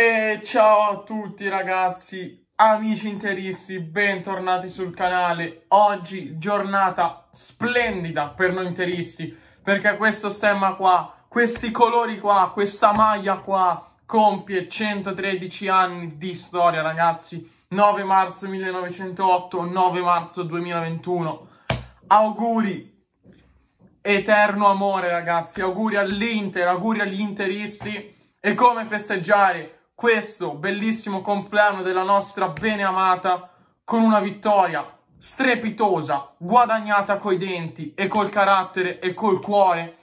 E ciao a tutti ragazzi, amici interisti, bentornati sul canale. Oggi giornata splendida per noi interisti, perché questo stemma qua, questi colori qua, questa maglia qua, compie 113 anni di storia ragazzi. 9 marzo 1908, 9 marzo 2021. Auguri, eterno amore ragazzi, auguri all'Inter, auguri agli interisti. E come festeggiare questo bellissimo compleanno della nostra beneamata con una vittoria strepitosa, guadagnata coi denti e col carattere e col cuore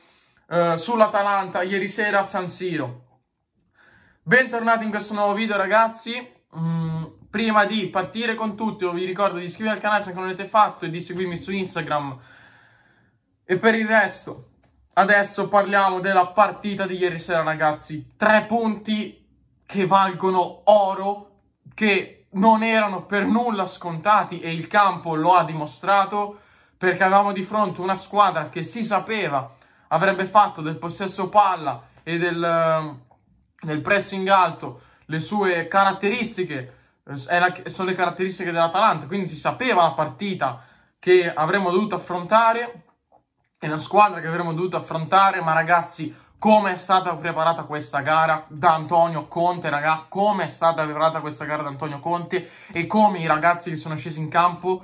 eh, sull'Atalanta ieri sera a San Siro. Bentornati in questo nuovo video ragazzi, mm, prima di partire con tutto vi ricordo di iscrivervi al canale se non l'avete fatto e di seguirmi su Instagram e per il resto adesso parliamo della partita di ieri sera ragazzi, tre punti che valgono oro, che non erano per nulla scontati e il campo lo ha dimostrato perché avevamo di fronte una squadra che si sapeva avrebbe fatto del possesso palla e del, eh, del pressing alto le sue caratteristiche eh, la, sono le caratteristiche dell'Atalanta quindi si sapeva la partita che avremmo dovuto affrontare e la squadra che avremmo dovuto affrontare ma ragazzi come è stata preparata questa gara da Antonio Conte, raga? Come è stata preparata questa gara da Antonio Conte e come i ragazzi che sono scesi in campo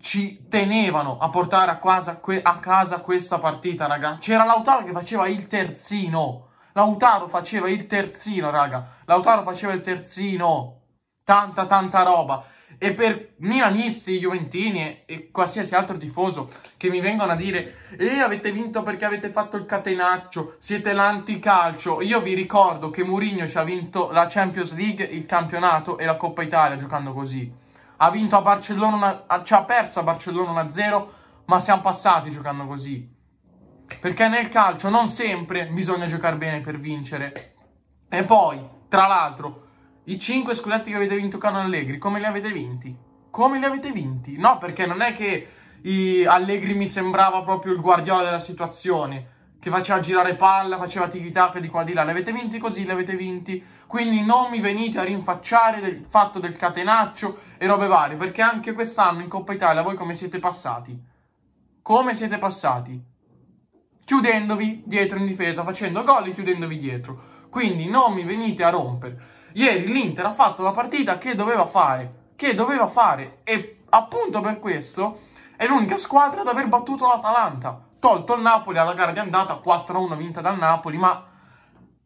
ci tenevano a portare a casa, a casa questa partita, raga. C'era Lautaro che faceva il terzino. Lautaro faceva il terzino, raga. Lautaro faceva il terzino. Tanta, tanta roba e per milanisti, juventini e, e qualsiasi altro tifoso che mi vengono a dire «Eh, avete vinto perché avete fatto il catenaccio, siete l'anticalcio». Io vi ricordo che Mourinho ci ha vinto la Champions League, il campionato e la Coppa Italia giocando così. Ha vinto a Barcellona, una, a, ci ha perso a Barcellona 1-0, ma siamo passati giocando così. Perché nel calcio non sempre bisogna giocare bene per vincere. E poi, tra l'altro, i 5 scudetti che avete vinto con Allegri, come li avete vinti? Come li avete vinti? No, perché non è che i... Allegri mi sembrava proprio il guardiola della situazione, che faceva girare palla, faceva tiki-taka di qua di là. Li avete vinti così, li avete vinti. Quindi non mi venite a rinfacciare del fatto del catenaccio e robe varie, perché anche quest'anno in Coppa Italia voi come siete passati? Come siete passati? Chiudendovi dietro in difesa, facendo gol e chiudendovi dietro. Quindi non mi venite a rompere. Ieri l'Inter ha fatto la partita che doveva fare, che doveva fare e appunto per questo è l'unica squadra ad aver battuto l'Atalanta. Tolto il Napoli alla gara di andata, 4-1 vinta dal Napoli, ma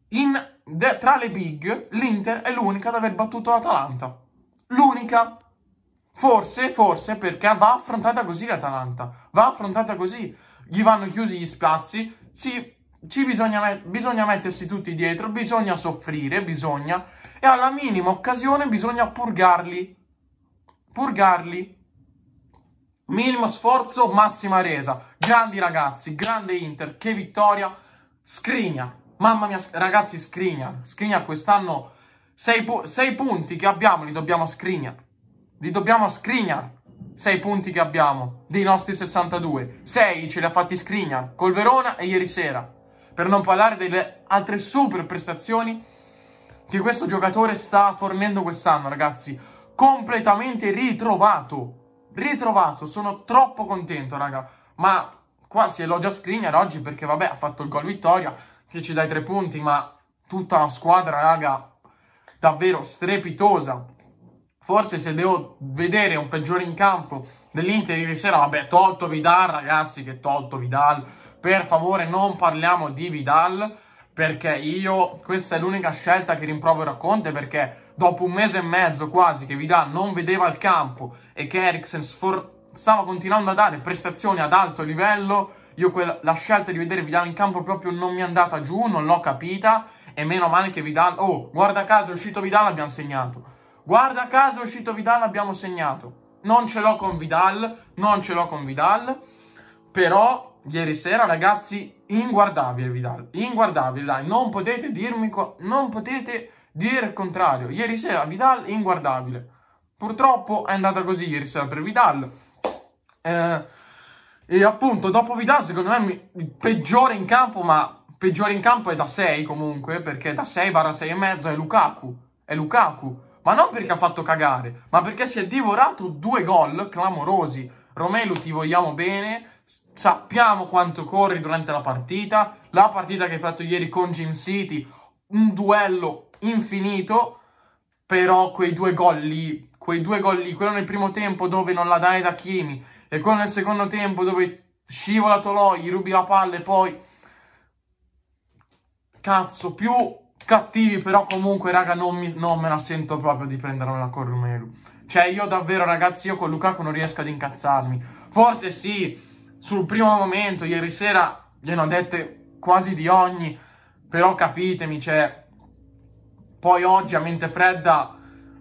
in, de, tra le big l'Inter è l'unica ad aver battuto l'Atalanta. L'unica. Forse, forse, perché va affrontata così l'Atalanta. Va affrontata così. Gli vanno chiusi gli spazi. Sì, ci bisogna, met bisogna mettersi tutti dietro, bisogna soffrire, bisogna, e alla minima occasione bisogna purgarli, purgarli. Minimo sforzo, massima resa. Grandi ragazzi, grande Inter, che vittoria. Scrigna, mamma mia, ragazzi, scrigna. Scrigna quest'anno 6 pu punti che abbiamo, li dobbiamo scrigna. Li dobbiamo scrigna. 6 punti che abbiamo dei nostri 62. 6 ce li ha fatti scrigna col Verona e ieri sera. Per non parlare delle altre super prestazioni che questo giocatore sta fornendo quest'anno, ragazzi. Completamente ritrovato. Ritrovato. Sono troppo contento, raga. Ma qua si elogia Skriniar oggi perché, vabbè, ha fatto il gol vittoria. Che ci dai tre punti, ma tutta la squadra, raga, davvero strepitosa. Forse se devo vedere un peggiore in campo dell'Inter ieri sera, vabbè, tolto Vidal, ragazzi, che tolto Vidal per favore non parliamo di Vidal perché io, questa è l'unica scelta che rimprovero a Conte perché dopo un mese e mezzo quasi che Vidal non vedeva il campo e che Eriksen stava continuando a dare prestazioni ad alto livello, io la scelta di vedere Vidal in campo proprio non mi è andata giù, non l'ho capita e meno male che Vidal, oh guarda caso è uscito Vidal abbiamo segnato, guarda caso è uscito Vidal abbiamo segnato, non ce l'ho con Vidal, non ce l'ho con Vidal, però ieri sera, ragazzi, inguardabile Vidal, inguardabile, dai, non potete dirmi, non potete dire il contrario. Ieri sera Vidal inguardabile. Purtroppo è andata così ieri sera per Vidal. Eh, e appunto, dopo Vidal, secondo me il peggiore in campo, ma peggiore in campo è da 6 comunque, perché da 6 barra 6 e mezzo è Lukaku, è Lukaku. Ma non perché ha fatto cagare, ma perché si è divorato due gol clamorosi. Romelu ti vogliamo bene, sappiamo quanto corri durante la partita, la partita che hai fatto ieri con Jim City, un duello infinito, però quei due gol lì, quei due gol lì, quello nel primo tempo dove non la dai da Kimi e quello nel secondo tempo dove scivola Tolò, gli rubi la palla e poi... Cazzo, più cattivi, però comunque, raga, non, mi, non me la sento proprio di prendermela con Romero. Cioè, io davvero, ragazzi, io con Lukaku non riesco ad incazzarmi. Forse sì, sul primo momento, ieri sera, gliene ho dette quasi di ogni, però capitemi, cioè, poi oggi a mente fredda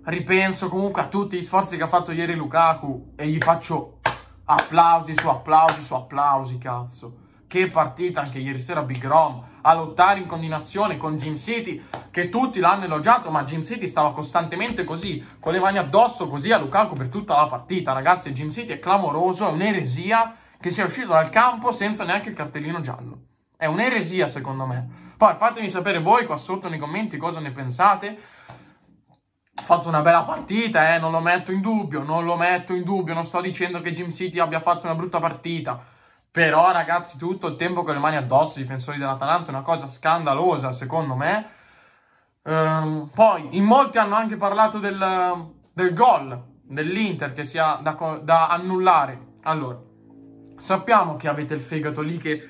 ripenso comunque a tutti gli sforzi che ha fatto ieri Lukaku e gli faccio applausi su applausi su applausi, cazzo. Che partita anche ieri sera Big Rom a lottare in combinazione con Jim City, che tutti l'hanno elogiato, ma Jim City stava costantemente così, con le mani addosso così a Lukaku per tutta la partita. Ragazzi, Jim City è clamoroso, è un'eresia che sia uscito dal campo senza neanche il cartellino giallo. È un'eresia, secondo me. Poi fatemi sapere voi qua sotto nei commenti cosa ne pensate. Ha fatto una bella partita, eh? non lo metto in dubbio, non lo metto in dubbio, non sto dicendo che Jim City abbia fatto una brutta partita. Però, ragazzi, tutto il tempo con le mani addosso i difensori dell'Atalanta è una cosa scandalosa, secondo me. Ehm, poi, in molti hanno anche parlato del, del gol dell'Inter che sia da, da annullare. Allora, Sappiamo che avete il fegato lì che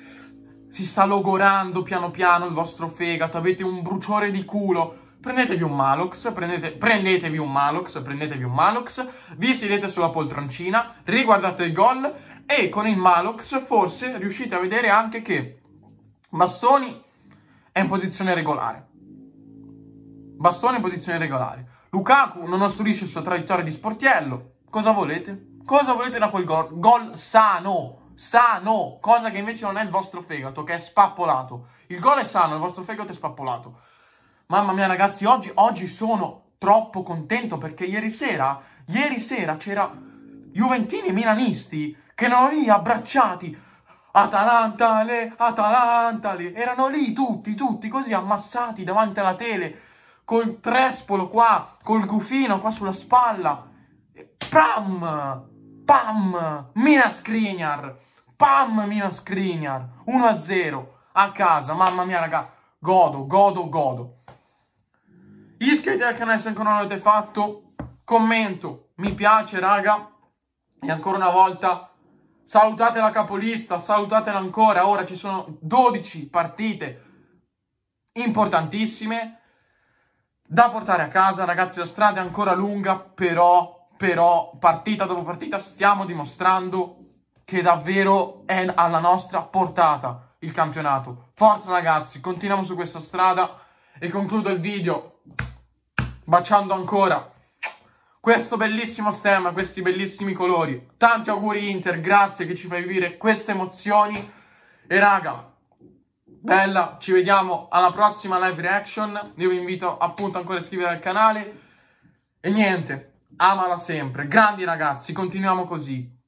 si sta logorando piano piano il vostro fegato, avete un bruciore di culo. Prendetevi un Malox, prendete, prendetevi un Malox, prendetevi un Malox, vi siedete sulla poltroncina, riguardate il gol e con il Malox forse riuscite a vedere anche che Bastoni è in posizione regolare. Bastoni in posizione regolare. Lukaku non ostruisce il suo traiettoria di sportiello. Cosa volete? Cosa volete da quel gol? Gol sano! sano, cosa che invece non è il vostro fegato, che è spappolato. Il gol è sano, il vostro fegato è spappolato. Mamma mia ragazzi, oggi, oggi sono troppo contento perché ieri sera, ieri sera c'era Juventini e Milanisti che erano lì abbracciati. Atalantale, Atalantale, erano lì tutti, tutti così ammassati davanti alla tele, col trespolo qua, col gufino qua sulla spalla. Pram! Pam! Mina Skriniar! Pam! Mina Skriniar! 1-0 a casa, mamma mia raga, godo, godo, godo. Iscrivetevi al canale se ancora non l'avete fatto, commento, mi piace raga, e ancora una volta salutate la capolista, salutatela ancora, ora ci sono 12 partite importantissime da portare a casa, ragazzi la strada è ancora lunga, però però partita dopo partita stiamo dimostrando che davvero è alla nostra portata il campionato. Forza ragazzi, continuiamo su questa strada e concludo il video baciando ancora questo bellissimo stemma, questi bellissimi colori. Tanti auguri Inter, grazie che ci fai vivere queste emozioni. E raga, bella, ci vediamo alla prossima live reaction. Io vi invito appunto ancora a iscrivervi al canale. E niente, amala sempre. Grandi ragazzi, continuiamo così.